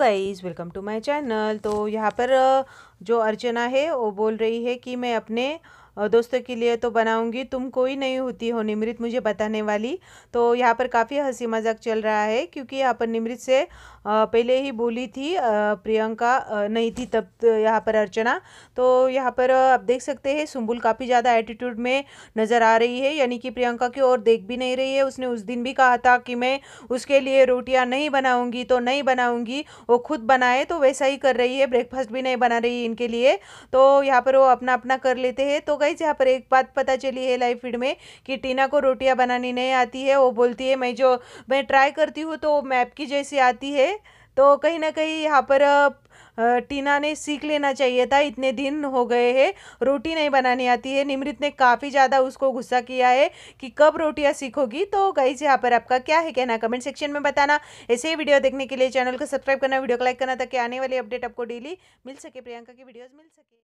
guys welcome to my channel तो यहाँ पर जो अर्चना है वो बोल रही है कि मैं अपने दोस्तों के लिए तो बनाऊँगी तुम कोई नहीं होती हो निमृत मुझे बताने वाली तो यहाँ पर काफ़ी हंसी मजाक चल रहा है क्योंकि यहाँ पर निमृत से पहले ही बोली थी प्रियंका नहीं थी तब तो यहाँ पर अर्चना तो यहाँ पर आप देख सकते हैं सुम्बुल काफ़ी ज़्यादा एटीट्यूड में नज़र आ रही है यानी कि प्रियंका की ओर देख भी नहीं रही है उसने उस दिन भी कहा था कि मैं उसके लिए रोटियाँ नहीं बनाऊँगी तो नहीं बनाऊँगी वो खुद बनाए तो वैसा ही कर रही है ब्रेकफास्ट भी नहीं बना रही इनके लिए तो यहाँ पर वो अपना अपना कर लेते हैं तो गई यहाँ पर एक बात पता चली है लाइव फीड में कि टीना को रोटियाँ बनानी नहीं आती है वो बोलती है मैं जो मैं ट्राई करती हूँ तो मैप की जैसी आती है तो कहीं ना कहीं यहाँ पर टीना ने सीख लेना चाहिए था इतने दिन हो गए हैं रोटी नहीं बनानी आती है निमृत ने काफ़ी ज़्यादा उसको गुस्सा किया है कि कब रोटियाँ सीखोगी तो गई यहाँ पर आपका क्या है कहना कमेंट सेक्शन में बताना ऐसे ही वीडियो देखने के लिए चैनल को सब्सक्राइब करना वीडियो को लाइक करना ताकि आने वाली अपडेट आपको डेली मिल सके प्रियंका की वीडियोज़ मिल सके